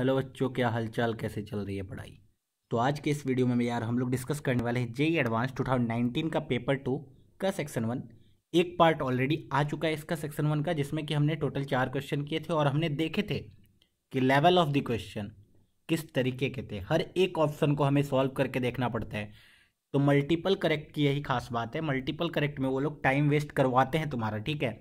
Hello बच्चों क्या हालचाल कैसे चल रही है पढ़ाई तो आज के इस वीडियो में यार हम लोग डिस्कस करने वाले हैं जेई एडवांस 2019 का पेपर टू का सेक्शन वन एक पार्ट ऑलरेडी आ चुका है इसका सेक्शन वन का जिसमें कि हमने टोटल चार क्वेश्चन किए थे और हमने देखे थे कि लेवल ऑफ द क्वेश्चन किस तरीके के थे हर एक ऑप्शन को हमें सॉल्व करके देखना पड़ता है तो मल्टीपल करेक्ट की यही खास बात है मल्टीपल करेक्ट में वो लोग टाइम वेस्ट करवाते हैं तुम्हारा ठीक है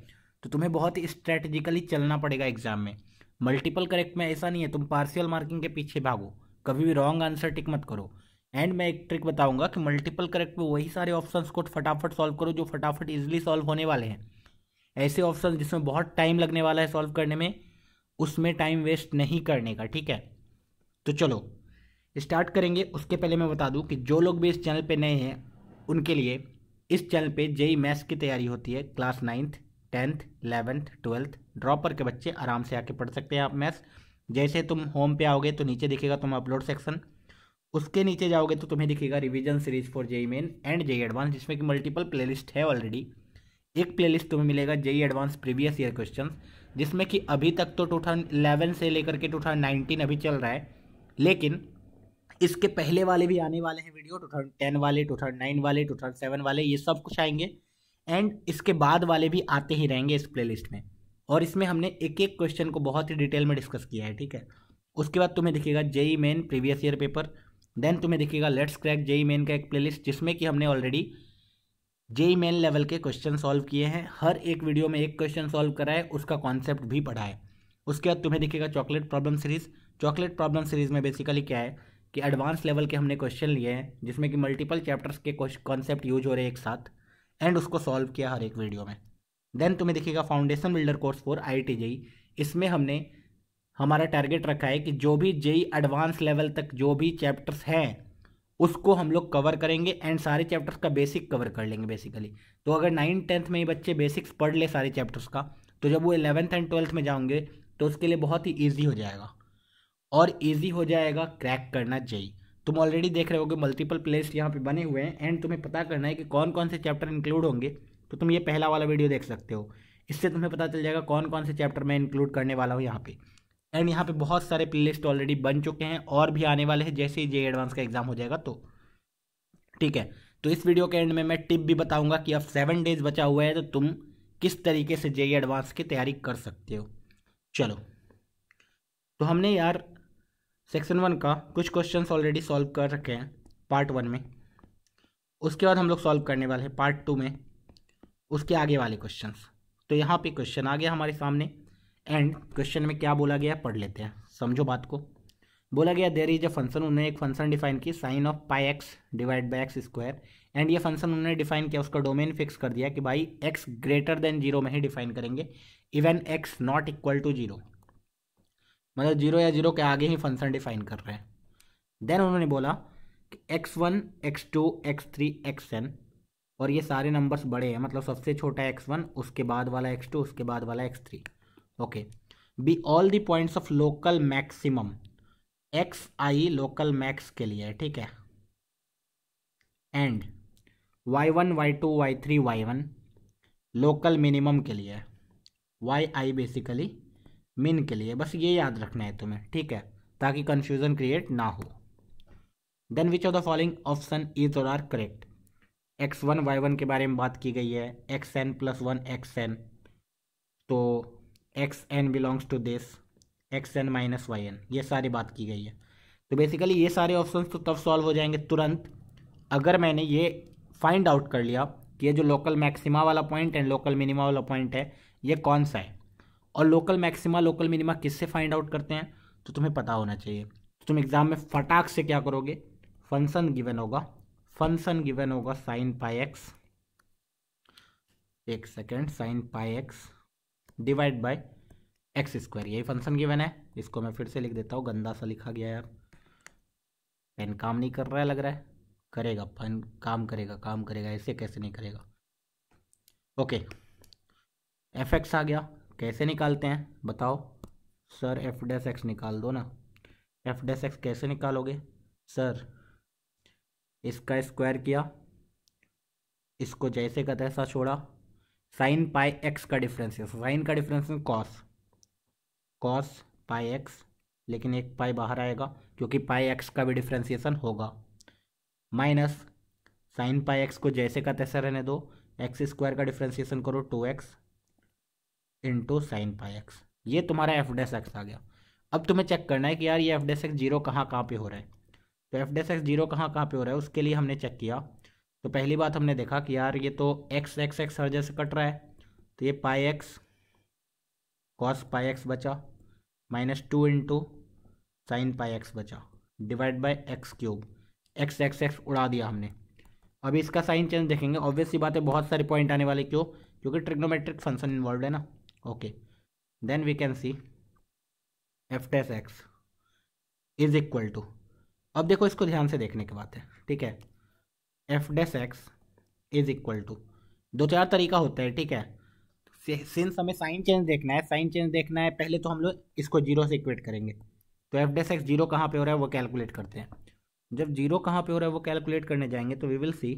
तो तुम्हें बहुत ही स्ट्रैटेजिकली चलना पड़ेगा एग्जाम में मल्टीपल करेक्ट में ऐसा नहीं है तुम पार्शियल मार्किंग के पीछे भागो कभी भी रॉन्ग आंसर टिक मत करो एंड मैं एक ट्रिक बताऊंगा कि मल्टीपल करेक्ट में वही सारे ऑप्शन को फटाफट सॉल्व करो जो फटाफट इजिली सॉल्व होने वाले हैं ऐसे ऑप्शन जिसमें बहुत टाइम लगने वाला है सॉल्व करने में उसमें टाइम वेस्ट नहीं करने का ठीक है तो चलो स्टार्ट करेंगे उसके पहले मैं बता दूं कि जो लोग भी इस चैनल पे नए हैं उनके लिए इस चैनल पे जेई मैथ्स की तैयारी होती है class ninth tenth eleventh twelfth dropper के बच्चे आराम से आके पढ़ सकते हैं आप मैथ्स जैसे तुम होम पे आओगे तो नीचे दिखेगा तुम अपलोड सेक्शन उसके नीचे जाओगे तो तुम्हें दिखेगा revision series for JEE main and JEE advance जिसमें कि मल्टीपल प्लेलिस्ट है ऑलरेडी एक प्लेलिस्ट तुम्हें मिलेगा JEE advance previous year question जिसमें कि अभी तक तो टू से लेकर के टू अभी चल रहा है लेकिन इसके पहले वाले भी आने वाले हैं वीडियो टू थाउजेंड टेन वाले टू थाउजेंड नाइन वाले टू थाउजेंड सेवन वाले ये सब कुछ आएंगे एंड इसके बाद वाले भी आते ही रहेंगे इस प्लेलिस्ट में और इसमें हमने एक एक क्वेश्चन को बहुत ही डिटेल में डिस्कस किया है ठीक है उसके बाद तुम्हें दिखेगा JEE main previous year paper then तुम्हें दिखेगा लेट्स क्रैक जेई मेन का एक प्लेलिस्ट जिसमें कि हमने ऑलरेडी जेई मेन लेवल के क्वेश्चन सॉल्व किए हैं हर एक वीडियो में एक क्वेश्चन सॉल्व कराए उसका कॉन्सेप्ट भी पढ़ाए उसके बाद तुम्हें दिखेगा chocolate problem series chocolate problem series में बेसिकली क्या है कि एडवांस लेवल के हमने क्वेश्चन लिए हैं जिसमें कि मल्टीपल चैप्टर्स के कॉन्सेप्ट यूज हो रहे हैं एक साथ एंड उसको सॉल्व किया हर एक वीडियो में देन तुम्हें देखिएगा foundation builder course for I T JEE इसमें हमने हमारा टारगेट रखा है कि जो भी जेई एडवांस लेवल तक जो भी चैप्टर्स हैं उसको हम लोग कवर करेंगे एंड सारे चैप्टर्स का बेसिक कवर कर लेंगे बेसिकली तो अगर नाइन्थ टेंथ में ही बच्चे बेसिक्स पढ़ ले सारे चैप्टर्स का तो जब वो इलेवेंथ एंड ट्वेल्थ में जाओगे तो उसके लिए बहुत ही ईजी हो जाएगा और ईजी हो जाएगा क्रैक करना जेई e. तुम ऑलरेडी देख रहे हो मल्टीपल प्लेस यहाँ पे बने हुए हैं एंड तुम्हें पता करना है कि कौन कौन से चैप्टर इंक्लूड होंगे तो तुम ये पहला वाला वीडियो देख सकते हो इससे तुम्हें पता चल जाएगा कौन कौन से चैप्टर मैं इंक्लूड करने वाला हूँ यहाँ पे एंड यहाँ पे बहुत सारे प्लेलिस्ट ऑलरेडी बन चुके हैं और भी आने वाले हैं जैसे ही जे एडवांस का एग्जाम हो जाएगा तो ठीक है तो इस वीडियो के एंड में मैं टिप भी बताऊंगा कि अब सेवन डेज बचा हुआ है तो तुम किस तरीके से जे एडवांस की तैयारी कर सकते हो चलो तो हमने यार सेक्शन वन का कुछ क्वेश्चन ऑलरेडी सॉल्व कर रखे हैं पार्ट वन में उसके बाद हम लोग सॉल्व करने वाले हैं पार्ट टू में उसके आगे वाले क्वेश्चन तो यहाँ पे क्वेश्चन आ गया हमारे सामने एंड क्वेश्चन में क्या बोला गया पढ़ लेते हैं समझो बात को बोला गया देर इज अ फंक्शन उन्होंने एक फंक्शन डिफाइन की sine of pi x divide by x square and ये फंक्शन उन्होंने डिफाइन किया उसका डोमेन फिक्स कर दिया कि भाई एक्स ग्रेटर देन जीरो में ही डिफाइन करेंगे even x not equal to zero मतलब जीरो या जीरो के आगे ही फंक्शन डिफाइन कर रहे हैं देन उन्होंने बोला x one x two x three x n और ये सारे नंबर्स बड़े हैं मतलब सबसे छोटा एक्स वन उसके बाद वाला एक्स टू उसके बाद वाला x three okay be all the points of local maximum x I local max के लिए ठीक है and y one y two y three y one local minimum के लिए वाई आई बेसिकली मिन के लिए बस ये याद रखना है तुम्हें ठीक है ताकि कन्फ्यूज़न क्रिएट ना हो then which of the following option is or are correct x one Y one के बारे में बात की गई है x N plus one x N तो x N belongs to this x N minus Y n ये सारी बात की गई है तो बेसिकली ये सारे ऑप्शन तो तब सॉल्व हो जाएंगे तुरंत अगर मैंने ये फाइंड आउट कर लिया कि ये जो लोकल मैक्सिमा वाला पॉइंट है लोकल मिनिमा वाला पॉइंट है ये कौन सा है और लोकल मैक्सिमा लोकल मिनिमा किससे फाइंड आउट करते हैं तो तुम्हें पता होना चाहिए तो तुम एग्ज़ाम में फटाक से क्या करोगे फंक्शन गिवन होगा फंक्शन गिवन होगा साइन पाई एक्स एक second sine pi x divide by x square यही फंक्शन गिवन है इसको मैं फिर से लिख देता हूँ गंदा सा लिखा गया यार पेन काम नहीं कर रहा है लग रहा है करेगा पेन काम करेगा काम करेगा ऐसे कैसे नहीं करेगा ओके एफ एक्स आ गया कैसे निकालते हैं बताओ सर एफ डैस एक्स निकाल दो ना एफ डेस एक्स कैसे निकालोगे सर इसका स्क्वायर किया इसको जैसे का तैसा छोड़ा साइन पाई एक्स का डिफरेंस है साइन का डिफरेंस में कॉस कॉस पाई एक्स लेकिन एक पाई बाहर आएगा क्योंकि पाई एक्स का भी डिफ्रेंसिएशन होगा माइनस साइन पाई एक्स को जैसे का तैसा रहने दो एक्स स्क्वायर का डिफ्रेंसिएशन करो two x into sine pi x ये तुम्हारा एफ डेस एक्स आ गया अब तुम्हें चेक करना है कि यार ये एफ डेस एक्स जीरो कहाँ कहाँ पे हो रहा है तो एफ डेस एक्स जीरो कहाँ कहाँ पे हो रहा है उसके लिए हमने चेक किया तो पहली बात हमने देखा कि यार ये तो एक्स एक्स एक्स हर जैसे कट रहा है तो ये pi x cos pi x बचा minus two into sine pi x बचा divide by x cube x x x उड़ा दिया हमने अभी इसका साइन चेंज देखेंगे ऑब्वियसली बात है बहुत सारे पॉइंट आने वाले क्यों क्योंकि ट्रिग्नोमेट्रिक फंक्शन इन्वॉल्व है ना okay then we can see F dash x is equal to अब देखो इसको ध्यान से देखने की बात है ठीक है F dash x is equal to दो चार तरीका होता है ठीक है सिंस हमें साइन चेंज देखना है साइन चेंज देखना है पहले तो हम लोग इसको जीरो से इक्वेट करेंगे तो एफ डेस एक्स जीरो कहाँ पे हो रहा है वो कैलकुलेट करते हैं जब जीरो कहाँ पे हो रहा है वो कैलकुलेट करने जाएंगे तो we will see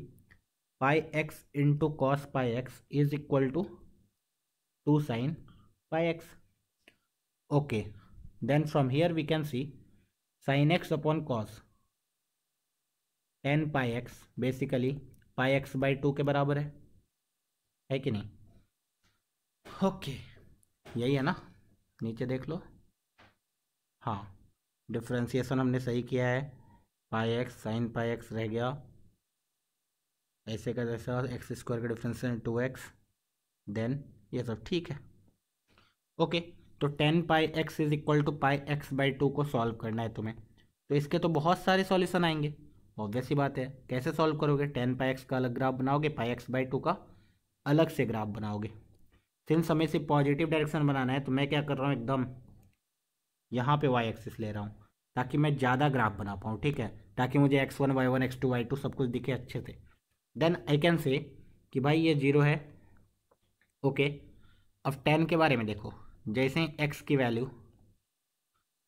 pi x into cos pi x is equal to two sine pi x okay then from here we can see sine x upon cos n pi x basically pi x by two के बराबर है है कि नहीं okay यही है ना नीचे देख लो हाँ डिफ्रेंसिएशन हमने सही किया है pi x sine pi x रह गया ऐसे का जैसा एक्स स्क्वायर का डिफ्रेंसिएशन टू एक्स देन ये सब ठीक है ओके तो tan pi x is equal to pi x by two को सॉल्व करना है तुम्हें तो इसके तो बहुत सारे सॉल्यूशन आएंगे ऑब्वियस ही बात है कैसे सॉल्व करोगे टेन पाई एक्स का अलग ग्राफ बनाओगे पाई एक्स बाई टू का अलग से ग्राफ बनाओगे सिंस हमें सिर्फ पॉजिटिव डायरेक्शन बनाना है तो मैं क्या कर रहा हूँ एकदम यहाँ पे वाई एक्सिस ले रहा हूँ ताकि मैं ज़्यादा ग्राफ बना पाऊँ ठीक है ताकि मुझे x one Y one x two Y two सब कुछ दिखे अच्छे से देन आई कैन से कि भाई ये जीरो है ओके अब टेन के बारे में देखो जैसे ही एक्स की वैल्यू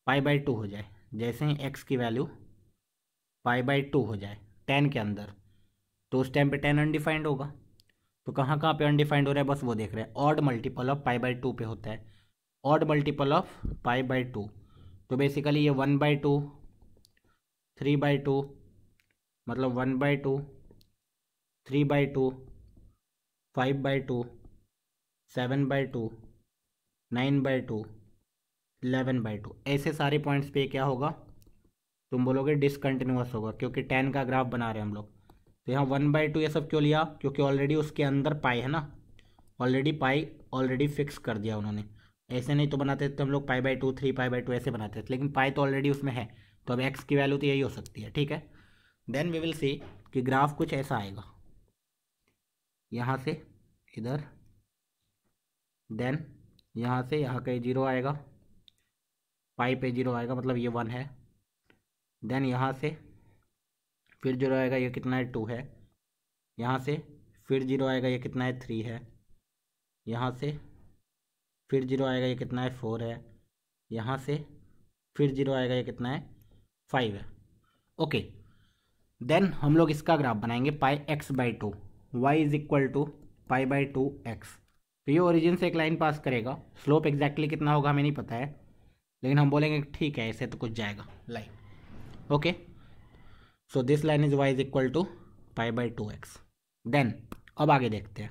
पाई बाई टू हो जाए जैसे ही एक्स की वैल्यू पाई बाई टू हो जाए टेन के अंदर तो उस टाइम पे टेन अनडिफाइंड होगा तो कहाँ कहाँ पे अनडिफाइंड हो रहा है बस वो देख रहे हैं odd multiple of pi by two पे होता है odd multiple of pi by two तो बेसिकली ये one by two three by two मतलब one by two three by two five by two seven by two nine by two eleven by two ऐसे सारे points पे क्या होगा तुम बोलोगे डिसकंटिन्यूस होगा क्योंकि टेन का ग्राफ बना रहे हैं हम लोग तो यहाँ वन बाई टू ये सब क्यों लिया क्योंकि ऑलरेडी उसके अंदर पाई है ना ऑलरेडी पाई ऑलरेडी फिक्स कर दिया उन्होंने ऐसे नहीं तो बनाते थे हम लोग pi by two three pi by two ऐसे बनाते थे लेकिन पाई तो ऑलरेडी उसमें है तो अब एक्स की वैल्यू तो यही हो सकती है ठीक है देन वी विल सी कि ग्राफ कुछ ऐसा आएगा यहाँ से इधर देन यहाँ से यहाँ का जीरो आएगा पाई पे जीरो आएगा मतलब ये वन है देन यहाँ से फिर जीरो आएगा ये कितना है टू है यहाँ से फिर जीरो आएगा ये कितना है थ्री है यहाँ से फिर जीरो आएगा ये कितना है फोर है यहाँ से फिर जीरो आएगा ये कितना है फाइव है ओके देन हम लोग इसका ग्राफ बनाएंगे pi x by two y is equal to pi by two x तो ये ओरिजिन से एक लाइन पास करेगा स्लोप एग्जैक्टली कितना होगा हमें नहीं पता है लेकिन हम बोलेंगे ठीक है ऐसे तो कुछ जाएगा line so this line is y is equal to pi by two x then अब आगे देखते हैं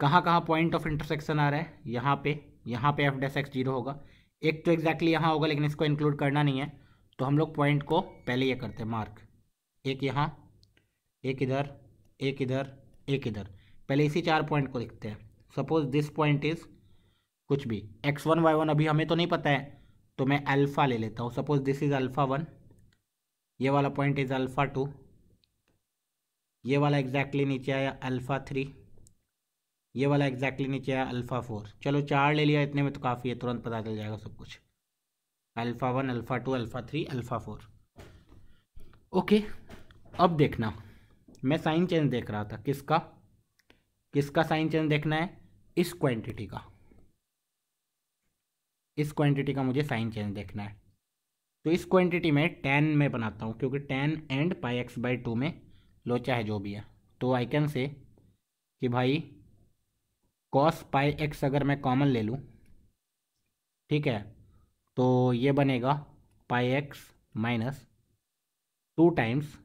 कहाँ कहाँ पॉइंट ऑफ इंटरसेक्शन आ रहा है यहाँ पे यहाँ पे एफ डेस एक्स जीरो होगा एक तो एग्जैक्टली exactly यहाँ होगा लेकिन इसको इंक्लूड करना नहीं है तो हम लोग पॉइंट को पहले ये करते हैं मार्क एक यहाँ एक इधर एक इधर एक इधर पहले इसी चार पॉइंट को लिखते हैं सपोज दिस पॉइंट इज़ कुछ भी एक्स वन वाई वन अभी हमें तो नहीं पता है तो मैं अल्फ़ा ले लेता हूँ suppose this is alpha one ये वाला पॉइंट इज़ अल्फ़ा टू ये वाला एग्जैक्टली नीचे आया अल्फ़ा थ्री ये वाला एग्जैक्टली नीचे आया अल्फ़ा फोर चलो चार ले लिया इतने में तो काफ़ी है तुरंत पता चल जाएगा सब कुछ alpha one alpha two alpha three alpha four okay अब देखना मैं साइन चेंज देख रहा था किसका किसका साइन चेंज देखना है इस क्वांटिटी का इस क्वांटिटी का मुझे साइन चेंज देखना है तो इस क्वांटिटी में टेन में बनाता हूँ क्योंकि tan and pi x by two में लोचा है जो भी है तो आई कैन से कि भाई कॉस पाई एक्स अगर मैं कॉमन ले लूँ ठीक है तो ये बनेगा pi x minus two times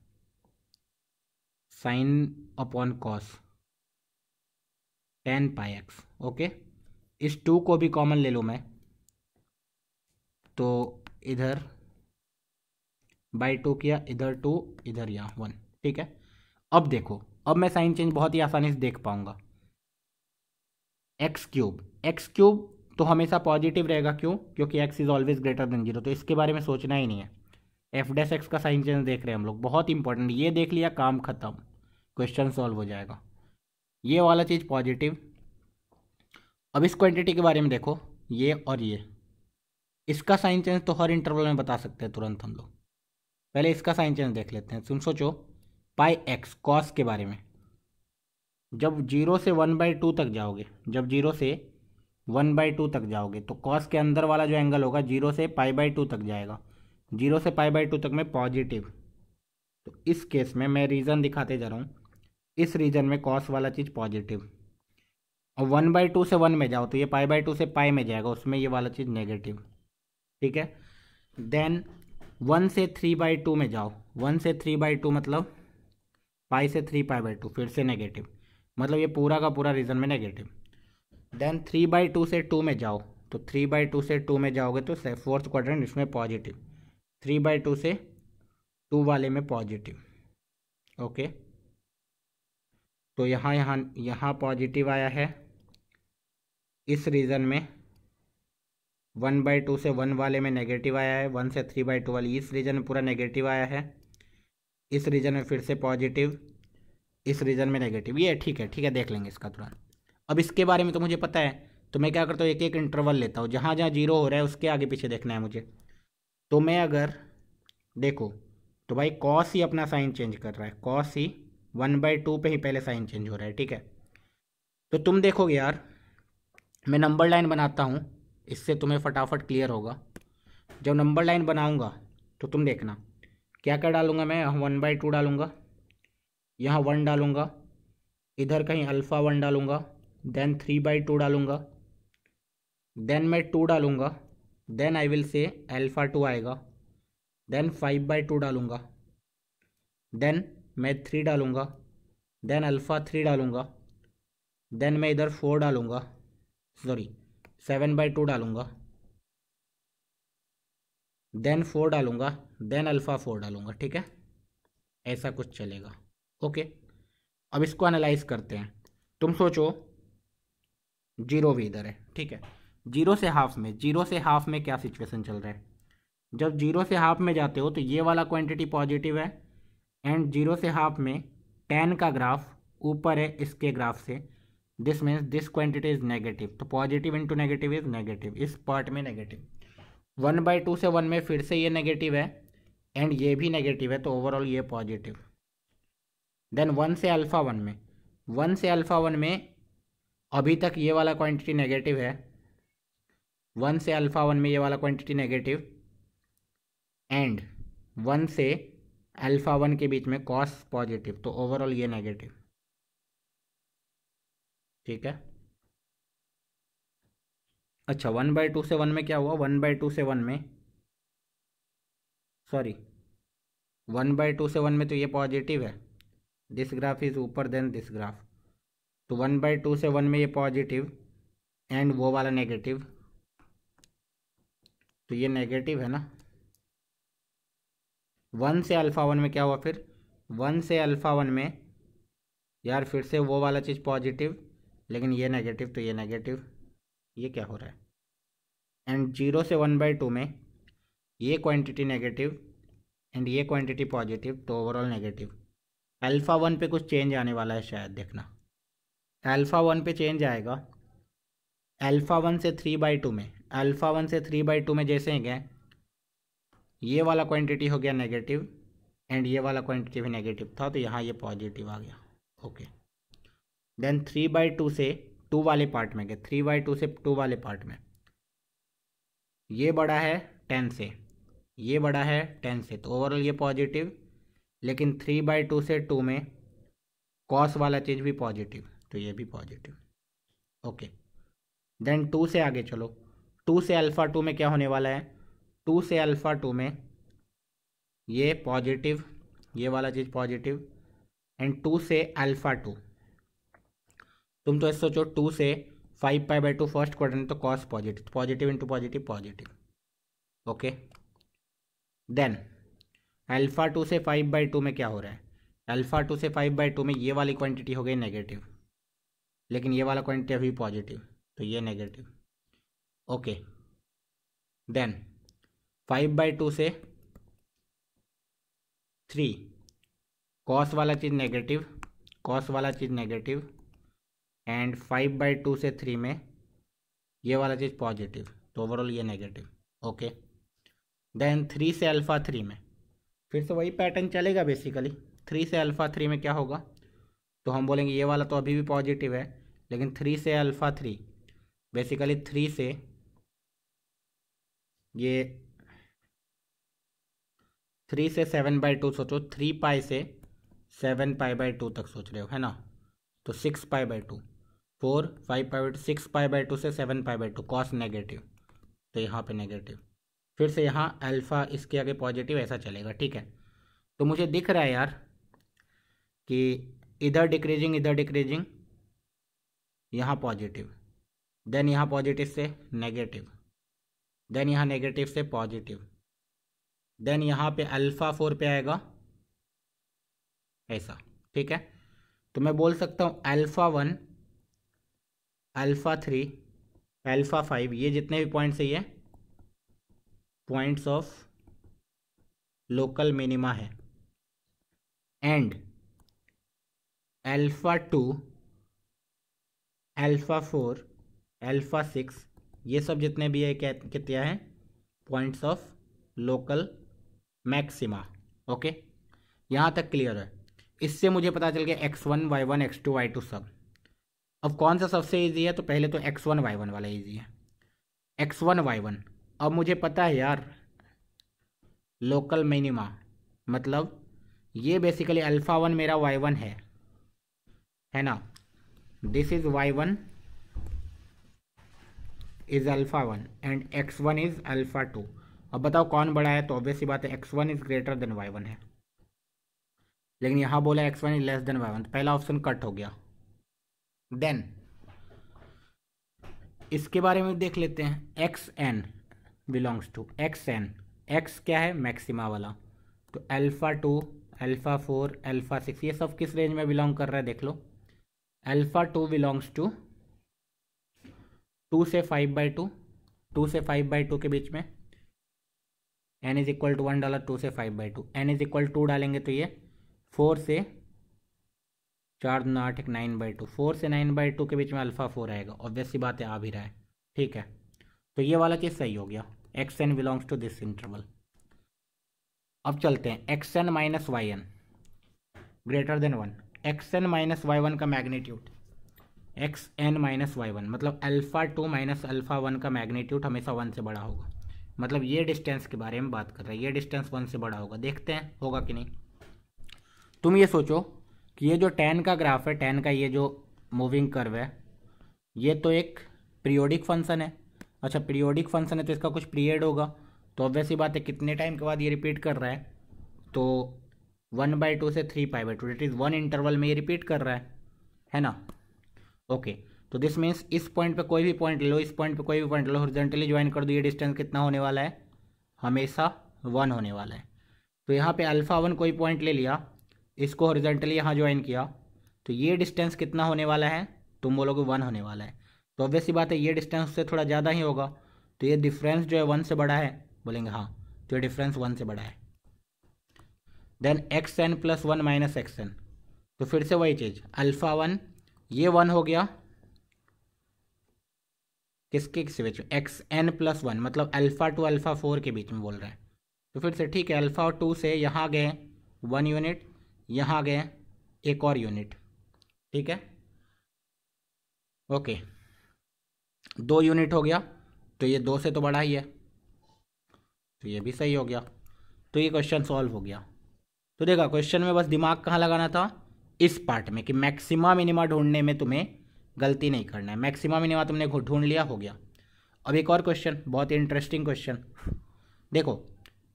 sine upon cos tan pi x okay इस टू को भी कॉमन ले लूँ मैं तो इधर बाई टू किया इधर टू इधर या वन ठीक है अब देखो अब मैं साइन चेंज बहुत ही आसानी से देख पाऊंगा एक्स क्यूब एक्स क्यूब तो हमेशा पॉजिटिव रहेगा क्यों क्योंकि x is always greater than zero तो इसके बारे में सोचना ही नहीं है एफ डैश एक्स का साइन चेंज देख रहे हैं हम लोग बहुत इंपॉर्टेंट ये देख लिया काम खत्म क्वेश्चन सॉल्व हो जाएगा ये वाला चीज़ पॉजिटिव अब इस क्वांटिटी के बारे में देखो ये और ये इसका साइन चेंज तो हर इंटरवल में बता सकते हैं तुरंत हम लोग पहले इसका साइन चेंज देख लेते हैं तुम सोचो पाई एक्स कॉस के बारे में जब जीरो से वन बाई टू तक जाओगे जब जीरो से वन बाई टू तक जाओगे तो कॉस के अंदर वाला जो एंगल होगा जीरो से पाई बाई टू तक जाएगा जीरो से पाई बाई टू तक में पॉजिटिव तो इस केस में मैं रीज़न दिखाते जा रहा हूँ इस रीजन में कॉस वाला चीज़ पॉजिटिव और वन बाई टू से वन में जाओ तो ये पाई बाई टू से पाई में जाएगा उसमें ये वाला चीज़ नेगेटिव ठीक है देन वन से थ्री बाई टू में जाओ वन से थ्री बाई टू मतलब पाई से थ्री पाई बाई टू फिर से नेगेटिव मतलब ये पूरा का पूरा रीज़न में negative then three by two से टू में जाओ तो थ्री बाई टू से टू में जाओगे तो फोर्थ क्वार इसमें पॉजिटिव थ्री बाई टू से टू वाले में पॉजिटिव ओके तो यहाँ यहाँ यहाँ पॉजिटिव आया है इस रीज़न में वन बाई टू से वन वाले में नेगेटिव आया है वन से थ्री बाई टू वाली इस रीजन में पूरा नेगेटिव आया है इस रीजन में फिर से पॉजिटिव इस रीजन में नेगेटिव ये ठीक है ठीक है देख लेंगे इसका तुरंत अब इसके बारे में तो मुझे पता है तो मैं क्या करता हूँ एक एक इंटरवल लेता हूँ जहाँ जहाँ जीरो हो रहा है उसके आगे पीछे देखना है मुझे तो मैं अगर देखो तो भाई कॉस ही अपना साइन चेंज कर रहा है कॉस ही वन बाई टू पर ही पहले साइन चेंज हो रहा है ठीक है तो तुम देखोगे यार मैं नंबर लाइन बनाता हूँ इससे तुम्हें फटाफट क्लियर होगा जब नंबर लाइन बनाऊंगा तो तुम देखना क्या क्या डालूंगा मैं यहाँ वन बाई टू डालूंगा यहाँ वन डालूंगा इधर कहीं अल्फ़ा वन डालूंगा देन थ्री बाई टू डालूंगा देन मैं टू डालूंगा then I will say alpha two आएगा देन फाइव बाई टू डालूंगा देन मैं थ्री डालूंगा देन अल्फ़ा थ्री डालूंगा देन मैं इधर फोर डालूंगा सॉरी सेवन बाई टू डालूंगा देन फोर डालूंगा देन अल्फ़ा फोर डालूंगा ठीक है ऐसा कुछ चलेगा ओके अब इसको एनालाइज करते हैं तुम सोचो जीरो भी इधर है ठीक है जीरो से हाफ में जीरो से हाफ में क्या सिचुएशन चल रहा है जब जीरो से हाफ में जाते हो तो ये वाला क्वांटिटी पॉजिटिव है एंड जीरो से हाफ में टेन का ग्राफ ऊपर है इसके ग्राफ से this means this quantity is negative तो positive into negative is negative इस पार्ट में नेगेटिव वन बाई टू से वन में फिर से ये नेगेटिव है एंड ये भी नेगेटिव है तो ओवरऑल ये पॉजिटिव देन वन से अल्फ़ा वन में वन से अल्फ़ा वन में अभी तक ये वाला क्वांटिटी नेगेटिव है वन से अल्फ़ा वन में ये वाला क्वांटिटी नेगेटिव एंड वन से अल्फ़ा वन के बीच में कॉस पॉजिटिव तो ओवरऑल ये नेगेटिव ठीक है अच्छा वन बाई टू से वन में क्या हुआ वन बाई टू से वन में सॉरी वन बाई टू से वन में तो ये पॉजिटिव है दिस ग्राफ इज ऊपर देन दिस ग्राफ तो वन बाई टू से वन में ये पॉजिटिव एंड वो वाला नेगेटिव तो ये नेगेटिव है ना वन से अल्फ़ा वन में क्या हुआ फिर वन से अल्फ़ा वन में यार फिर से वो वाला चीज़ पॉजिटिव लेकिन ये नेगेटिव तो ये नेगेटिव ये क्या हो रहा है एंड जीरो से वन बाई टू में ये क्वांटिटी नेगेटिव एंड ये क्वांटिटी पॉजिटिव तो ओवरऑल नेगेटिव अल्फ़ा वन पे कुछ चेंज आने वाला है शायद देखना अल्फ़ा वन पे चेंज आएगा अल्फ़ा वन से थ्री बाई टू में अल्फ़ा वन से थ्री बाई टू में जैसे ही गए ये वाला क्वांटिटी हो गया नेगेटिव एंड ये वाला क्वांटिटी भी नेगेटिव था तो यहाँ ये पॉजिटिव आ गया okay okay. Then three by two से टू वाले पार्ट में गए थ्री बाई टू से टू वाले पार्ट में ये बड़ा है टेन से ये बड़ा है टेन से तो ओवरऑल ये पॉजिटिव लेकिन थ्री बाई टू से टू में कॉस वाला चीज़ भी पॉजिटिव तो ये भी पॉजिटिव ओके देन टू से आगे चलो टू से अल्फ़ा टू में क्या होने वाला है टू से अल्फ़ा टू में ये पॉजिटिव ये वाला चीज़ पॉजिटिव एंड टू से अल्फ़ा टू तुम तो सोचो टू से five pi by two first क्वार तो cos positive positive into positive positive okay then alpha two से फाइव बाई टू में क्या हो रहा है अल्फ़ा टू से फाइव बाई टू में ये वाली क्वांटिटी हो गई नेगेटिव लेकिन ये वाला क्वांटिटी अभी पॉजिटिव तो ये negative okay then five by two से थ्री कॉस वाला चीज़ नेगेटिव कॉस वाला चीज़ negative and five by two से थ्री में ये वाला चीज़ पॉजिटिव तो ओवरऑल ये नेगेटिव ओके देन थ्री से अल्फ़ा थ्री में फिर से वही पैटर्न चलेगा बेसिकली थ्री से अल्फ़ा थ्री में क्या होगा तो हम बोलेंगे ये वाला तो अभी भी पॉजिटिव है लेकिन थ्री से अल्फ़ा थ्री बेसिकली थ्री से ये थ्री से सेवन बाई टू सोचो थ्री पाई से सेवन पाई बाई टू तक सोच रहे हो है ना तो six pi by two four five pi by two six pi by two से seven pi by two cos negative तो यहाँ पे नेगेटिव फिर से यहाँ अल्फ़ा इसके आगे पॉजिटिव ऐसा चलेगा ठीक है तो मुझे दिख रहा है यार कि इधर डिक्रीजिंग इधर डिक्रीजिंग यहाँ पॉजिटिव देन यहाँ पॉजिटिव से नेगेटिव देन यहाँ नेगेटिव से पॉजिटिव देन यहाँ पे अल्फ़ा फोर पे आएगा ऐसा ठीक है तो मैं बोल सकता हूँ alpha one alpha three alpha five ये जितने भी पॉइंट्स है ये पॉइंट्स ऑफ लोकल मिनिमा है and alpha two alpha four alpha six ये सब जितने भी है क्या हैं points of local maxima okay यहाँ तक क्लियर है इससे मुझे पता चल गया X one Y one x two Y two सब अब कौन सा सबसे ईजी है तो पहले तो एक्स वन वाई वन वाला इजी है एक्स वन वाई वन अब मुझे पता है यार लोकल मिनिमा मतलब ये बेसिकली अल्फ़ा वन मेरा वाई वन है है ना this is Y one is alpha one and X one is alpha two अब बताओ कौन बड़ा है तो ऑब्वियसली बात है X one is greater than Y one है लेकिन यहाँ बोला x one is less than Y one पहला ऑप्शन कट हो गया देन इसके बारे में देख लेते हैं X N belongs to X N X क्या है मैक्सिमा वाला तो alpha two alpha four alpha six ये सब किस रेंज में बिलोंग कर रहा है देख लो alpha two belongs to two से फाइव बाई टू टू से फाइव बाई टू के बीच में N is equal to one डाला टू से five by two N is equal to डालेंगे तो ये फोर से चार दुना आठ एक नाइन बाई टू फोर से नाइन बाई टू के बीच में अल्फ़ा फोर आएगा ऑब्वियस ऑब्वियसली बात है आ भी रहा है ठीक है तो ये वाला केस सही हो गया X N belongs to this interval अब चलते हैं X N minus Y N greater than one x N minus Y one का magnitude X N minus Y one मतलब alpha two minus alpha one का magnitude हमेशा one से बड़ा होगा मतलब ये डिस्टेंस के बारे में बात कर रहे हैं ये डिस्टेंस वन से बड़ा होगा देखते हैं होगा कि नहीं तुम ये सोचो कि ये जो टेन का ग्राफ है टेन का ये जो मूविंग कर्व है ये तो एक पीरियोडिक फंक्शन है अच्छा पीरियोडिक फंक्शन है तो इसका कुछ पीरियड होगा तो ही बात है कितने टाइम के बाद ये रिपीट कर रहा है तो वन बाई टू से three pi by two that is one interval में ये रिपीट कर रहा है है ना ओके तो दिस मीन्स इस पॉइंट पे कोई भी पॉइंट लो इस पॉइंट पे कोई भी पॉइंट लो हॉरिजेंटली ज्वाइन कर दो ये डिस्टेंस कितना होने वाला है हमेशा वन होने वाला है तो यहाँ पे अल्फ़ा वन कोई पॉइंट ले लिया इसको हॉरिजेंटली यहाँ ज्वाइन किया तो ये डिस्टेंस कितना होने वाला है तुम बोलोगे वन होने वाला है तो ऑब्वियस सी बात है ये डिस्टेंस उससे थोड़ा ज़्यादा ही होगा तो ये डिफरेंस जो है वन से बड़ा है बोलेंगे हाँ तो ये डिफरेंस वन से बड़ा है then X N plus one minus X N तो फिर से वही चीज़ अल्फ़ा वन ये वन हो गया किसके किस बीच में एक्स एन प्लस वन मतलब अल्फ़ा टू अल्फ़ा फोर के बीच में बोल रहे हैं तो फिर से ठीक है अल्फ़ा टू से यहाँ गए वन यूनिट यहाँ आ गया एक और यूनिट ठीक है ओके दो यूनिट हो गया तो ये दो से तो बड़ा ही है तो ये भी सही हो गया तो ये क्वेश्चन सॉल्व हो गया तो देखा क्वेश्चन में बस दिमाग कहाँ लगाना था इस पार्ट में कि मैक्सिमा मिनिमा ढूंढने में तुम्हें गलती नहीं करना है मैक्सिमा मिनिमा तुमने ढूंढ लिया हो गया अब एक और क्वेश्चन बहुत ही इंटरेस्टिंग क्वेश्चन देखो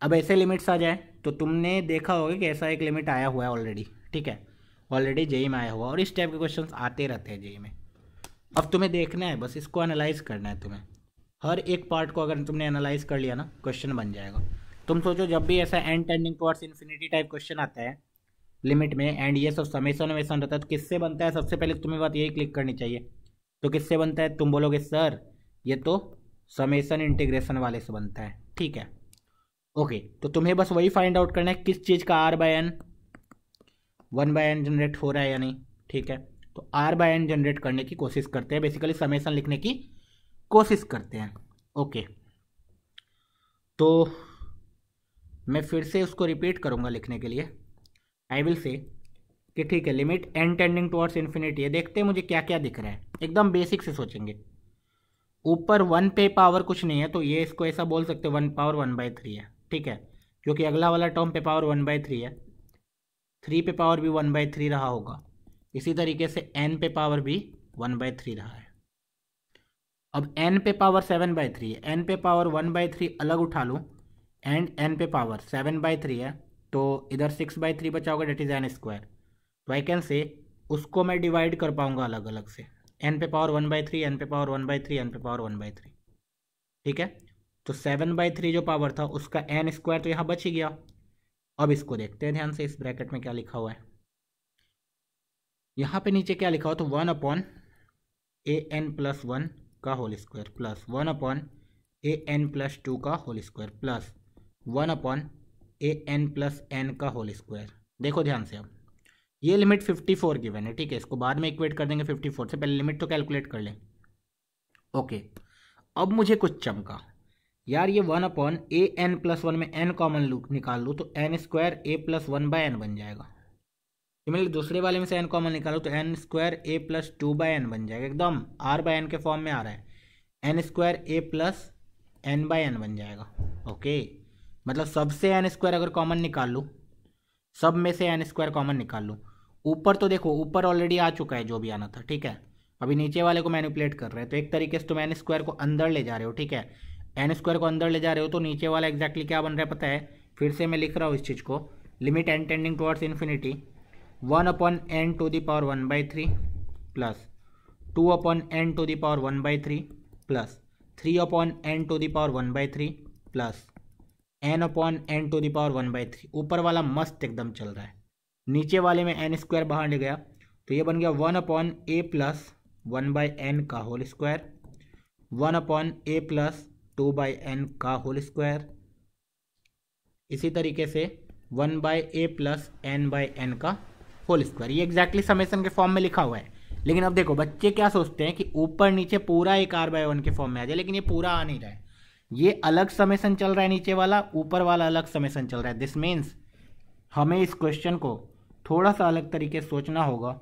अब ऐसे लिमिट्स आ जाए तो तुमने देखा होगा कि ऐसा एक लिमिट आया हुआ है ऑलरेडी ठीक है ऑलरेडी जेई में आया हुआ और इस टाइप के क्वेश्चन आते रहते हैं जेई में अब तुम्हें देखना है बस इसको एनालाइज करना है तुम्हें हर एक पार्ट को अगर तुमने एनालाइज कर लिया ना क्वेश्चन बन जाएगा तुम सोचो जब भी ऐसा N tending towards infinity type question आता है लिमिट में एंड ये सब समेसन वमेसन रहता है तो किससे बनता है सबसे पहले तुम्हें बात यही क्लिक करनी चाहिए तो किससे बनता है तुम बोलोगे सर ये तो समेसन इंटीग्रेशन वाले से बनता है ठीक है ओके तो तुम्हें बस वही फाइंड आउट करना है किस चीज़ का R by N one by N generate हो रहा है या नहीं ठीक है तो आर बाय एन जनरेट करने की कोशिश करते हैं बेसिकली समेसन लिखने की कोशिश करते हैं ओके तो मैं फिर से उसको रिपीट करूँगा लिखने के लिए आई विल से कि ठीक है limit N tending towards infinity है देखते हैं मुझे क्या क्या दिख रहा है एकदम बेसिक से सोचेंगे ऊपर वन पे पावर कुछ नहीं है तो ये इसको ऐसा बोल सकते one power one by three है ठीक है क्योंकि अगला वाला टर्म पे पावर वन बाई थ्री है थ्री पे पावर भी वन बाई थ्री रहा होगा इसी तरीके से एन पे पावर भी वन बाई थ्री रहा है अब एन पे पावर सेवन बाई थ्री है एन पे पावर वन बाई थ्री अलग उठा लूँ एंड एन पे पावर सेवन बाई थ्री है तो इधर सिक्स बाई थ्री बचा होगा डेट इज़ एन स्क्वायर तो आई कैन से उसको मैं डिवाइड कर पाऊँगा अलग अलग से एन पे power one by three N पे power one by three N पे पावर वन बाई थ्री ठीक है तो सेवन बाई थ्री जो पावर था उसका एन स्क्वायर तो यहाँ बच ही गया अब इसको देखते हैं ध्यान से इस ब्रैकेट में क्या लिखा हुआ है यहाँ पे नीचे क्या लिखा हुआ तो one upon A N plus one का whole square plus one upon A N plus two का whole square plus one upon A N plus N का होल स्क्वायर देखो ध्यान से अब ये लिमिट फिफ्टी फोर गिवन है ठीक है इसको बाद में इक्वेट कर देंगे फिफ्टी फोर से पहले लिमिट तो कैलकुलेट कर लें ओके अब मुझे कुछ चमका यार ये one upon A N plus one में एन कॉमन लू निकाल लूँ तो N square A plus one by N बन जाएगा ये दूसरे वाले में से एन कॉमन निकालो तो N square A plus two by N बन जाएगा एकदम आर बाय एन के फॉर्म में आ रहा है N square A plus N by N बन जाएगा ओके मतलब सबसे एन स्क्वायर अगर कॉमन निकाल लूँ सब में से एन स्क्वायर कॉमन निकाल लूँ ऊपर तो देखो ऊपर ऑलरेडी आ चुका है जो भी आना था ठीक है अभी नीचे वाले को मैनिपुलेट कर रहे हैं तो एक तरीके से तुम एन स्क्वायर को अंदर ले जा रहे हो ठीक है एन स्क्वायर को अंदर ले जा रहे हो तो नीचे वाला एग्जैक्टली क्या बन रहा है पता है फिर से मैं लिख रहा हूँ इस चीज़ को limit N tending towards infinity one upon N to the power one by three plus two upon N to the power one by three plus three upon N to the power one by three plus N upon N to the power one by three ऊपर वाला मस्त एकदम चल रहा है नीचे वाले में एन स्क्वायर बाहर ले गया तो ये बन गया one upon A plus one by N का whole square one upon A plus two by N का होल स्क्वायर इसी तरीके से one by A plus N by N का होल स्क्वायर ये एग्जैक्टली समेसन के फॉर्म में लिखा हुआ है लेकिन अब देखो बच्चे क्या सोचते हैं कि ऊपर नीचे पूरा एक आर बाय वन के फॉर्म में आ जाए लेकिन ये पूरा आ नहीं रहा है ये अलग समेसन चल रहा है नीचे वाला ऊपर वाला अलग समेसन चल रहा है दिस मीन्स हमें इस क्वेश्चन को थोड़ा सा अलग तरीके से सोचना होगा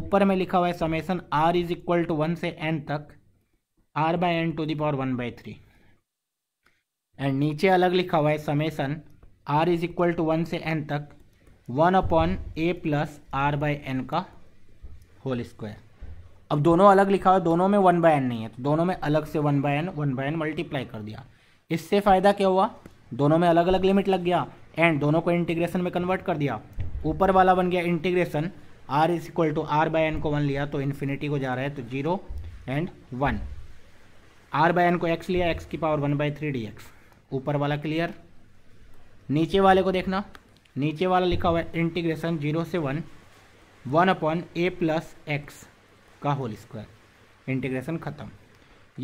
ऊपर में लिखा हुआ है summation R is equal to one से एन तक R by N to the power one by three and नीचे अलग लिखा हुआ है summation R is equal to one से एन तक one upon A plus R by N का होल स्क्वायर अब दोनों अलग लिखा हुआ है दोनों में वन बाय एन नहीं है तो दोनों में अलग से one by N one by N multiply कर दिया इससे फ़ायदा क्या हुआ दोनों में अलग अलग लिमिट लग गया एंड दोनों को इंटीग्रेशन में कन्वर्ट कर दिया ऊपर वाला बन गया integration R is equal to R by N को वन लिया तो इन्फिनिटी को जा रहा है तो zero and one R by N को एक्स लिया एक्स की power one by three D X ऊपर वाला क्लियर नीचे वाले को देखना नीचे वाला लिखा हुआ है इंटीग्रेशन जीरो से one one upon A plus X का होल स्क्वायर इंटीग्रेशन ख़त्म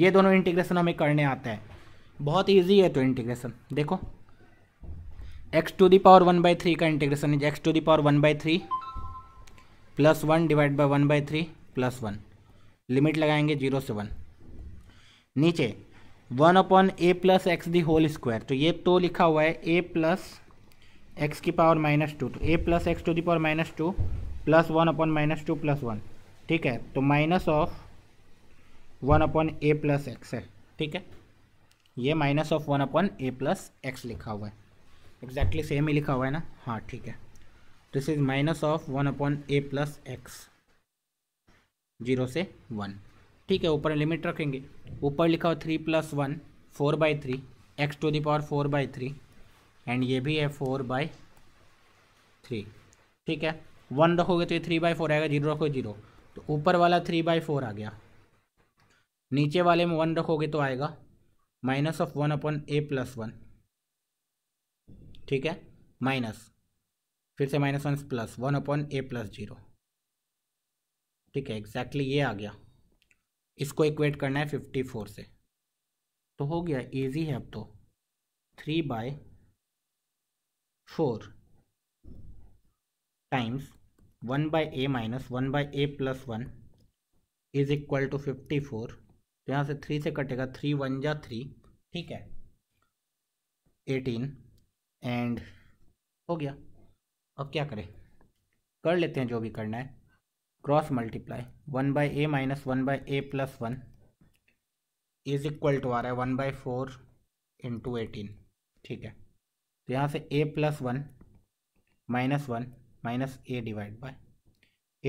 ये दोनों इंटीग्रेशन हमें करने आता है बहुत ईजी है तो इंटीग्रेशन देखो X to the power one by three का integration is X to the power one by three plus one divide by one by three plus one limit लगाएंगे जीरो से वन नीचे one upon A plus X the whole square तो ये तो लिखा हुआ है ए प्लस एक्स की पावर माइनस टू तो A plus X to the power minus two plus one upon minus two plus one ठीक है तो minus of one upon A plus X है ठीक है ये minus of one upon A plus X लिखा हुआ है एग्जैक्टली सेम ही लिखा हुआ है ना हाँ ठीक है this is minus of one upon A plus X zero से वन ठीक है ऊपर लिमिट रखेंगे ऊपर लिखा हो three plus one four by three X to the power four by three and ये भी है फोर बाई थ्री ठीक है वन रखोगे तो ये थ्री बाई फोर आएगा जीरो रखो जीरो तो ऊपर वाला थ्री बाई फोर आ गया नीचे वाले में वन रखोगे तो आएगा minus of one upon A plus one ठीक है माइनस फिर से minus one plus one upon A plus zero ठीक है एग्जैक्टली exactly ये आ गया इसको इक्वेट करना है फिफ्टी फोर से तो हो गया इजी है अब तो three by four times one by A minus one by A plus one is equal to fifty four तो यहाँ से थ्री से कटेगा थ्री वन जा थ्री ठीक है एटीन एंड हो गया अब क्या करें कर लेते हैं जो भी करना है cross multiply one by A minus one by A plus one is equal to आ रहा है one by four into eighteen ठीक है तो यहाँ से A plus one minus one minus A divide by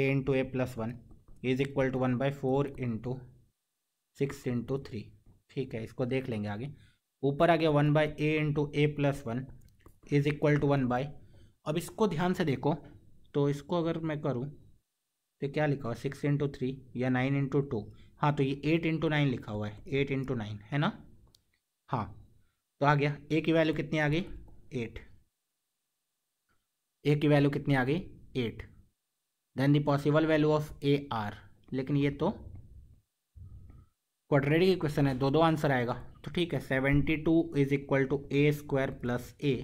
A into A plus one is equal to one by four into six into three ठीक है इसको देख लेंगे आगे ऊपर आ गया one by A into A plus one is equal to one by अब इसको ध्यान से देखो तो इसको अगर मैं करूँ तो क्या लिखा हुआ सिक्स इंटू थ्री या नाइन इंटू टू हाँ तो ये एट इंटू नाइन लिखा हुआ है एट इंटू नाइन है ना हाँ तो आ गया ए की वैल्यू कितनी आ गई एट ए की वैल्यू कितनी आ गई at then the possible value of A are लेकिन ये तो क्वाड्रेटिक इक्वेशन है दो दो आंसर आएगा तो ठीक है seventy two is equal to A square plus A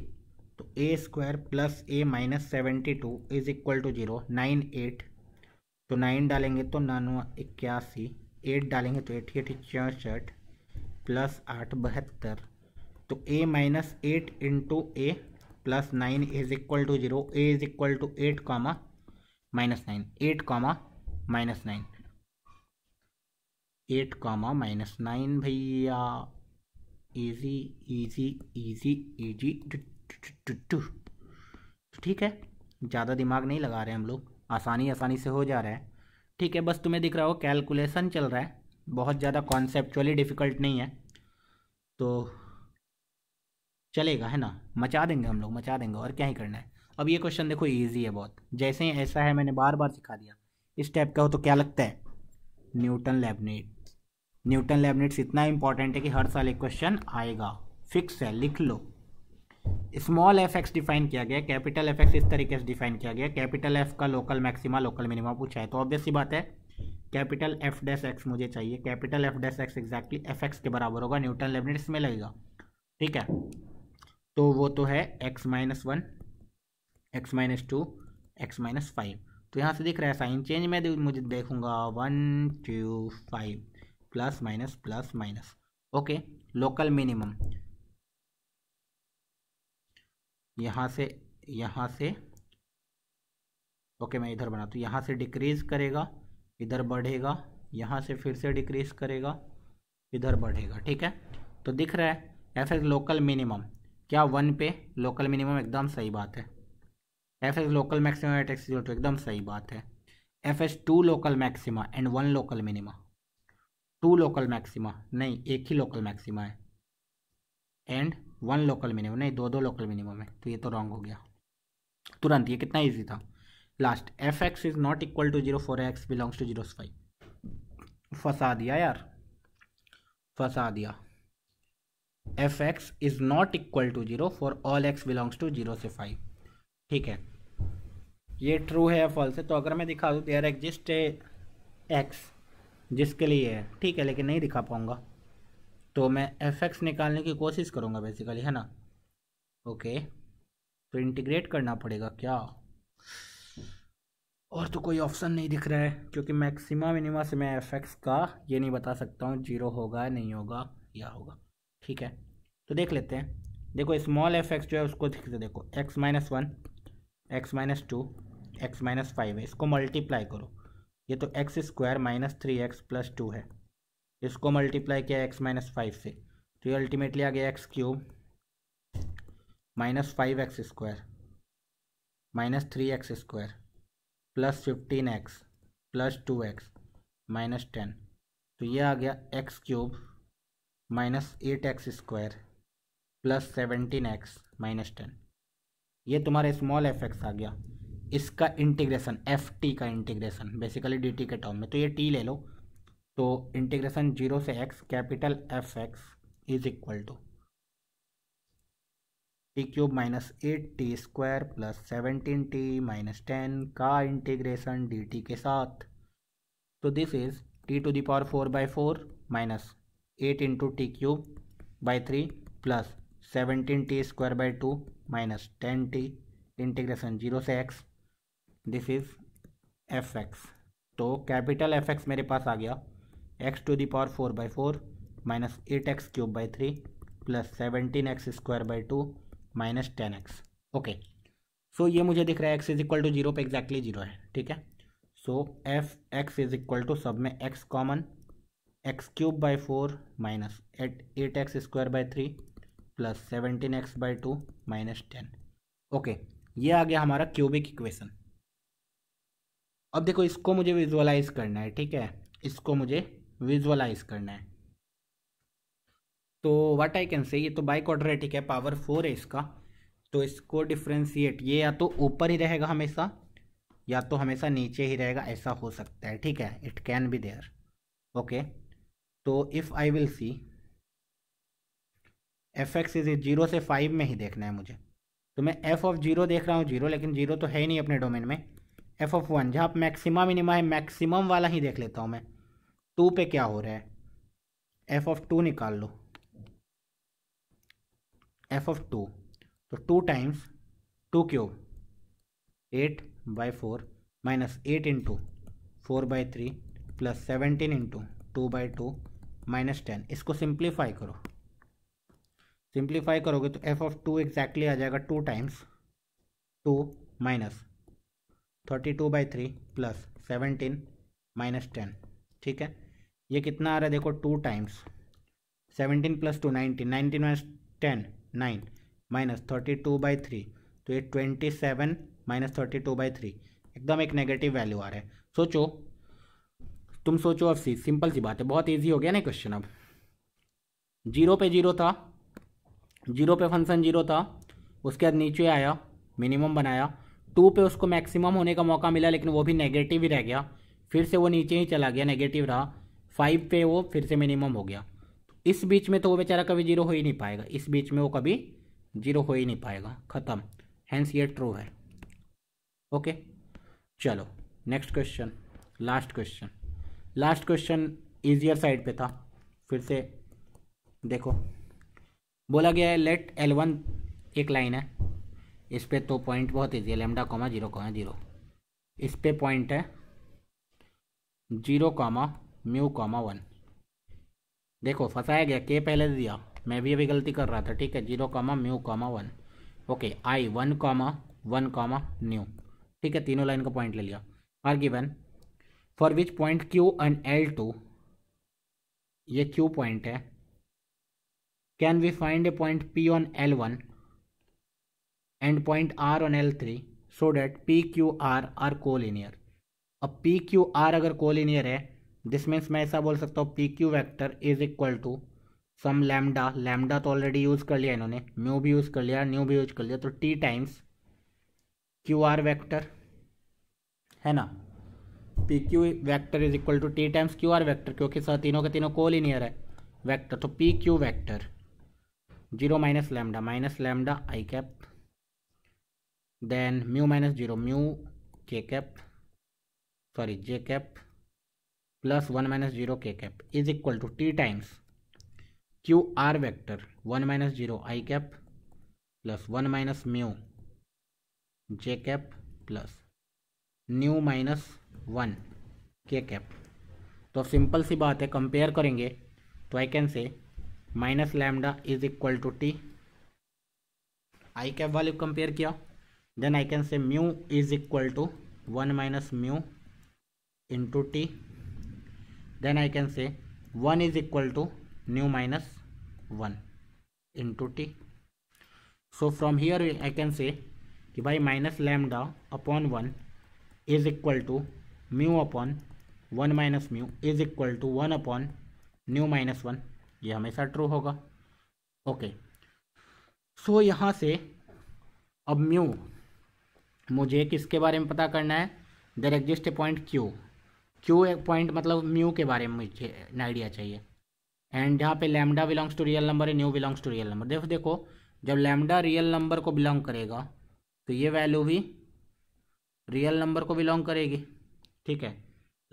तो A square plus A minus seventy two is equal to zero nine eight तो नाइन डालेंगे तो नानवा इक्यासी एट डालेंगे तो एटी एटी चौंसठ प्लस आठ बहत्तर तो A minus eight into A plus nine is equal to zero A is equal to eight comma minus nine eight comma minus nine eight comma minus nine भैया easy easy easy easy too ठीक है ज़्यादा दिमाग नहीं लगा रहे हम लोग आसानी आसानी से हो जा रहा है ठीक है बस तुम्हें दिख रहा हो कैलकुलेसन चल रहा है बहुत ज़्यादा कॉन्सेप्चुअली डिफ़िकल्ट नहीं है तो चलेगा है ना मचा देंगे हम लोग मचा देंगे और क्या ही करना है अब ये क्वेश्चन देखो ईजी है बहुत जैसे ही ऐसा है मैंने बार बार सिखा दिया इस टाइप का हो तो क्या लगता है न्यूटन लैबनेट न्यूटन लैबनेट्स इतना इंपॉर्टेंट है कि हर साल एक क्वेश्चन आएगा फिक्स है लिख लो स्मॉल एफ एक्स डिफाइन किया गया कैपिटल एफ एक्स इस तरीके से डिफाइन किया गया कैपिटल एफ का लोकल मैक्सिमा लोकल मिनिमा पूछा है तो ऑब्वियसली बात है कैपिटल एफ डैस एक्स मुझे चाहिए capital F dash X exactly F X के बराबर होगा न्यूटन लेबनेट इसमें लगेगा ठीक है तो वो तो है X minus one X minus two X minus five तो यहाँ से दिख रहा है साइन चेंज में मुझे देखूंगा one two five plus minus plus minus okay local minimum यहाँ से यहाँ से ओके मैं इधर बनाता तो हूँ यहाँ से डिक्रीज़ करेगा इधर बढ़ेगा यहाँ से फिर से डिक्रीज़ करेगा इधर बढ़ेगा ठीक है तो दिख रहा है एफ एस लोकल मिनिमम क्या वन पे लोकल मिनिमम एकदम सही बात है F has local maximum at X zero two एकदम सही बात है F has two local maxima and one local minima two local maxima नहीं एक ही लोकल मैक्सिमा है एंड वन लोकल मिनिमम नहीं दो दो लोकल मिनिमम है तो ये तो रॉन्ग हो गया तुरंत ये कितना ईजी था last F X is not equal to zero for X belongs to zero five फंसा दिया यार फंसा दिया F X is not equal to zero for all X belongs to zero से फाइव ठीक है ये ट्रू है फॉल से तो अगर मैं दिखा दूँ देयर एग्जिस्ट एक्स जिसके लिए है ठीक है लेकिन नहीं दिखा पाऊंगा तो मैं एफ एक्स निकालने की कोशिश करूँगा बेसिकली है ना ओके तो इंटीग्रेट करना पड़ेगा क्या और तो कोई ऑप्शन नहीं दिख रहा है क्योंकि मैक्सिमा मिनिमा से मैं एफ एक्स का ये नहीं बता सकता हूँ जीरो होगा नहीं होगा या होगा ठीक है तो देख लेते हैं देखो स्मॉल एफ एक्स जो है उसको देख से देखो X minus one X minus two X minus five है इसको मल्टीप्लाई करो ये तो X square minus three X plus two है इसको मल्टीप्लाई किया एक्स माइनस फाइव से तो ये अल्टीमेटली आ गया X cube minus five X square minus three X square plus fifteen X plus two X minus ten तो ये आ गया X cube minus eight X square plus seventeen X minus ten ये तुम्हारा स्मॉल एफ एक्स आ गया इसका integration F T का इंटीग्रेशन बेसिकली डी टी के टर्म में तो ये टी ले लो तो इंटीग्रेशन जीरो से X capital F X is equal to T cube minus eight T square plus seventeen T minus ten का इंटीग्रेशन डी टी के साथ तो this is T to the power four by four minus eight into T cube by three plus seventeen T square by two minus ten T integration zero से X this is F X तो capital F X मेरे पास आ गया X to the power four by four minus eight x cube by three plus seventeen X square by two minus ten X okay so ये मुझे दिख रहा है X is equal to zero पर एक्जैक्टली जीरो है ठीक है so F X is equal to सब में X common X cube by four minus eight eight X square by three plus seventeen X by two minus ten okay ये आ गया हमारा क्यूबिक इक्वेशन अब देखो इसको मुझे विजुअलाइज करना है ठीक है इसको मुझे विजुअलाइज करना है तो व्हाट आई कैन से ये तो बाई क्वाड्रेटिक है पावर फोर है इसका तो इसको डिफ्रेंशिएट ये या तो ऊपर ही रहेगा हमेशा या तो हमेशा नीचे ही रहेगा ऐसा हो सकता है ठीक है it can be there okay तो if I will see F X is zero से फाइव में ही देखना है मुझे तो मैं एफ ऑफ जीरो देख रहा हूँ जीरो लेकिन जीरो तो है ही नहीं अपने डोमेन में एफ ऑफ वन जहाँ मैक्सिमा मिनिमा है मैक्सिमम वाला ही देख लेता हूँ मैं टू पे क्या हो रहा है एफ ऑफ टू निकाल लो एफ ऑफ टू तो two times two cube eight by four minus eight into four by three plus seventeen into two by two minus ten इसको सिंप्लीफाई करो सिंप्लीफाई करोगे तो एफ ऑफ टू एग्जैक्टली आ जाएगा two times two minus thirty two by three plus seventeen minus ten ठीक है ये कितना आ रहा है देखो two times seventeen plus two nineteen nineteen minus ten nine minus thirty two by three तो ये twenty seven minus thirty two by three एकदम एक नेगेटिव वैल्यू आ रहा है सोचो तुम सोचो अब सी सिंपल सी बात है बहुत ईजी हो गया ना क्वेश्चन अब जीरो पे जीरो था जीरो पे फंक्शन जीरो था उसके बाद नीचे आया मिनिमम बनाया टू पे उसको मैक्सिमम होने का मौका मिला लेकिन वो भी नेगेटिव ही रह गया फिर से वो नीचे ही चला गया नेगेटिव रहा फाइव पे वो फिर से मिनिमम हो गया इस बीच में तो वो बेचारा कभी जीरो हो ही नहीं पाएगा इस बीच में वो कभी जीरो हो ही नहीं पाएगा ख़त्म हैंस ये ट्रू है ओके चलो next question last question last question easier side पे था फिर से देखो बोला गया है लेट एल वन एक लाइन है इस पर तो पॉइंट बहुत ईजी है lambda comma zero comma zero इस पर पॉइंट है zero comma mu comma one देखो फंसाया गया के पहले दिया मैं भी अभी गलती कर रहा था ठीक है zero comma mu comma one okay I one comma one comma nu ठीक है तीनों लाइन का पॉइंट ले लिया R given for which point Q and L two ये क्यू पॉइंट है can we find a point P on L one and point R on L three so that P Q R are collinear अब P Q R अगर collinear है this means मैं ऐसा बोल सकता हूँ P Q vector is equal to some lambda lambda तो already use कर लिया इन्होंने म्यू भी यूज़ कर लिया न्यू भी यूज़ कर लिया तो T times Q R vector है ना P Q vector is equal to T times Q R vector क्योंकि सर तीनों के तीनों आ रहा है वैक्टर तो P Q vector zero minus lambda minus lambda I cap then mu minus zero mu K cap sorry J cap plus one minus zero K cap is equal to T times Q R vector one minus zero I cap plus one minus mu J cap plus nu minus one K cap तो simple सी बात है compare करेंगे तो I can say minus lambda is equal to T I cap वाले compare किया then I can say mu is equal to one minus mu into T I can say one is equal to nu minus one into T so from here I can say कि भाई minus lambda upon one is equal to mu upon one minus mu is equal to one upon nu minus one ये हमेशा true होगा okay so यहाँ से अब mu मुझे किसके बारे में पता करना है there exist a point Q Q point मतलब म्यू के बारे में मुझे आइडिया चाहिए एंड जहाँ पे lambda belongs to real number है nu belongs to real number देखो देखो जब लैमडा रियल नंबर को बिलोंग करेगा तो ये वैल्यू भी रियल नंबर को बिलोंग करेगी ठीक है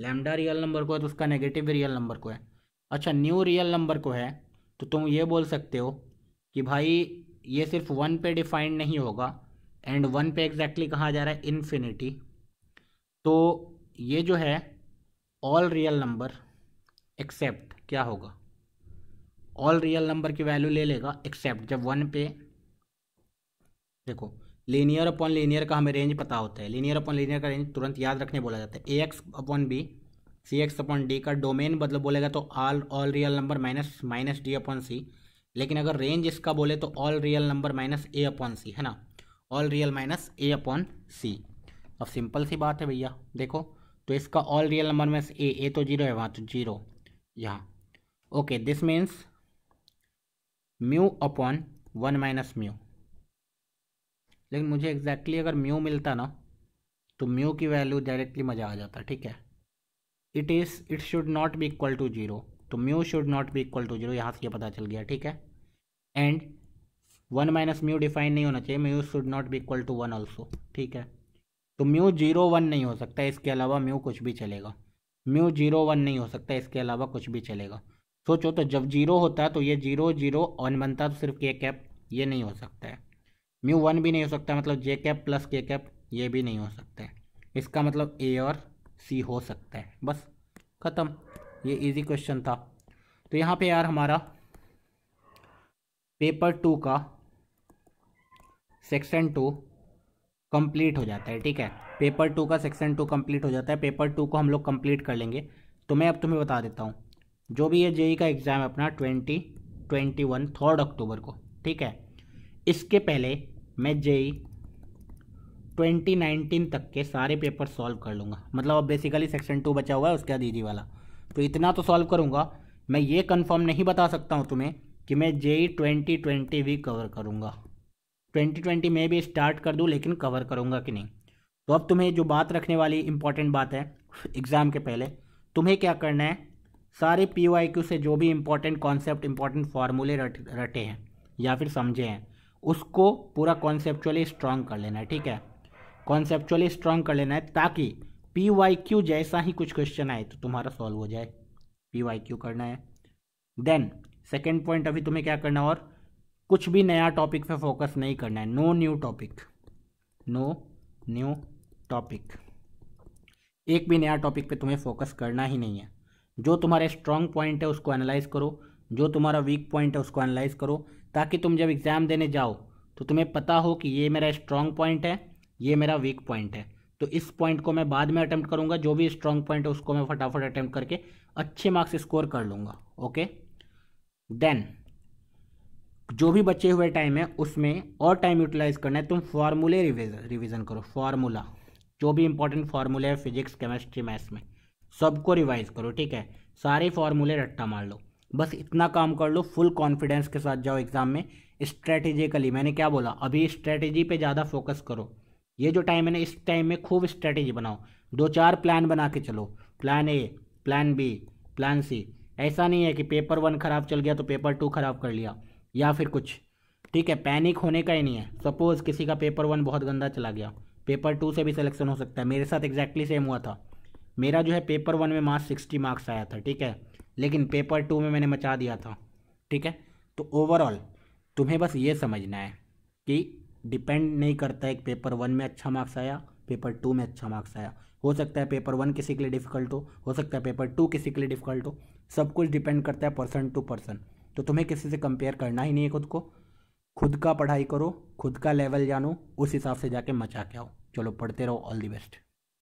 लैमडा रियल नंबर को है तो उसका नेगेटिव भी रियल नंबर को है अच्छा न्यू रियल नंबर को है तो तुम ये बोल सकते हो कि भाई ये सिर्फ वन पे डिफाइंड नहीं होगा एंड वन पे एग्जैक्टली exactly कहा जा रहा है इन्फिनिटी तो ये जो है ऑल रियल नंबर एक्सेप्ट क्या होगा ऑल रियल नंबर की वैल्यू ले लेगा एक्सेप्ट जब वन पे देखो लीनियर अपॉन लीनियर का हमें रेंज पता होता है लीनियर अपॉन लीनियर का रेंज तुरंत याद रखने बोला जाता है A X upon B C X upon D का डोमेन बदल बोलेगा तो all all real number minus minus D upon C लेकिन अगर रेंज इसका बोले तो all real number minus A upon C है ना all real minus A upon C अब सिंपल सी बात है भैया देखो तो इसका ऑल रियल नंबर में ए ए तो जीरो है वहाँ तो जीरो यहाँ okay this means mu upon one minus mu लेकिन मुझे एग्जैक्टली exactly अगर म्यू मिलता ना तो म्यू की वैल्यू डायरेक्टली मज़ा आ जाता ठीक है it is it should not be equal to zero तो mu should not be equal to zero यहाँ से ये पता चल गया ठीक है and one minus mu define नहीं होना चाहिए mu should not be equal to one also ठीक है तो म्यू जीरो वन नहीं हो सकता इसके अलावा म्यू कुछ भी चलेगा म्यू जीरो वन नहीं हो सकता इसके अलावा कुछ भी चलेगा सोचो तो जब जीरो होता तो ये जीरो जीरो ऑन बनता तो सिर्फ के कैप ये नहीं हो सकता है म्यू वन भी नहीं हो सकता मतलब J cap plus K cap ये भी नहीं हो सकता है इसका मतलब ए और सी हो सकता है बस ख़त्म ये इजी क्वेश्चन था तो यहाँ पे यार हमारा पेपर टू का सेक्शन टू कंप्लीट हो जाता है ठीक है पेपर टू का सेक्शन टू कंप्लीट हो जाता है पेपर टू को हम लोग कंप्लीट कर लेंगे तो मैं अब तुम्हें बता देता हूँ जो भी ये जेई e का एग्ज़ाम है अपना twenty twenty one third October को ठीक है इसके पहले मैं जेई ट्वेंटी नाइनटीन तक के सारे पेपर सॉल्व कर लूँगा मतलब अब बेसिकली सेक्शन टू बचा हुआ है उसके बाद ईजी e वाला तो इतना तो सॉल्व करूँगा मैं ये कन्फर्म नहीं बता सकता हूँ तुम्हें कि मैं जेई ट्वेंटी ट्वेंटी भी कवर करूँगा 2020 में भी स्टार्ट कर दूँ लेकिन कवर करूँगा कि नहीं तो अब तुम्हें जो बात रखने वाली इंपॉर्टेंट बात है एग्ज़ाम के पहले तुम्हें क्या करना है सारे पी से जो भी इम्पोर्टेंट कॉन्सेप्ट इम्पॉर्टेंट फार्मूले रट रटे हैं या फिर समझे हैं उसको पूरा कॉन्सेप्चुअली स्ट्रांग कर लेना है ठीक है कॉन्सेप्चुअली स्ट्रांग कर लेना है ताकि पी वाई क्यू जैसा ही कुछ क्वेश्चन आए तो तुम्हारा सॉल्व हो जाए पी वाई क्यू करना है देन सेकेंड पॉइंट अभी तुम्हें क्या करना और कुछ भी नया टॉपिक पे फोकस नहीं करना है no new topic no new topic एक भी नया टॉपिक पे तुम्हें फोकस करना ही नहीं है जो तुम्हारे स्ट्रॉन्ग पॉइंट है उसको एनालाइज करो जो तुम्हारा वीक पॉइंट है उसको एनालाइज करो ताकि तुम जब एग्ज़ाम देने जाओ तो तुम्हें पता हो कि ये मेरा स्ट्रॉन्ग पॉइंट है ये मेरा वीक पॉइंट है तो इस पॉइंट को मैं बाद में अटैम्प्ट करूँगा जो भी स्ट्रॉन्ग पॉइंट है उसको मैं फटाफट अटैम्प्ट करके अच्छे मार्क्स स्कोर कर लूँगा ओके देन जो भी बचे हुए टाइम है उसमें और टाइम यूटिलाइज करना है तुम फार्मूले रिविजन रिविजन करो फार्मूला जो भी इंपॉर्टेंट फार्मूले है फिजिक्स केमिस्ट्री मैथ्स में सबको रिवाइज करो ठीक है सारे फार्मूले रट्टा मार लो बस इतना काम कर लो फुल कॉन्फिडेंस के साथ जाओ एग्ज़ाम में स्ट्रेटेजिकली मैंने क्या बोला अभी स्ट्रेटेजी पे ज़्यादा फोकस करो ये जो टाइम है ना इस टाइम में खूब स्ट्रेटेजी बनाओ दो चार प्लान बना के चलो plan A plan B plan C ऐसा नहीं है कि पेपर वन ख़राब चल गया तो पेपर टू ख़राब कर लिया या फिर कुछ ठीक है पैनिक होने का ही नहीं है सपोज़ किसी का पेपर वन बहुत गंदा चला गया पेपर टू से भी सिलेक्शन हो सकता है मेरे साथ एग्जैक्टली सेम हुआ था मेरा जो है पेपर वन में मार्क्स सिक्सटी मार्क्स आया था ठीक है लेकिन पेपर टू में मैंने मचा दिया था ठीक है तो ओवरऑल तुम्हें बस ये समझना है कि डिपेंड नहीं करता है कि पेपर वन में अच्छा मार्क्स आया पेपर टू में अच्छा मार्क्स आया हो सकता है पेपर वन किसी के लिए डिफिकल्ट हो हो सकता है पेपर टू किसी के लिए डिफिकल्ट हो सब कुछ डिपेंड करता है पर्सन टू पर्सन तो तुम्हें किसी से कंपेयर करना ही नहीं है खुद को खुद का पढ़ाई करो खुद का लेवल जानो उस हिसाब से जाके मचा के आओ चलो पढ़ते रहो ऑल दी बेस्ट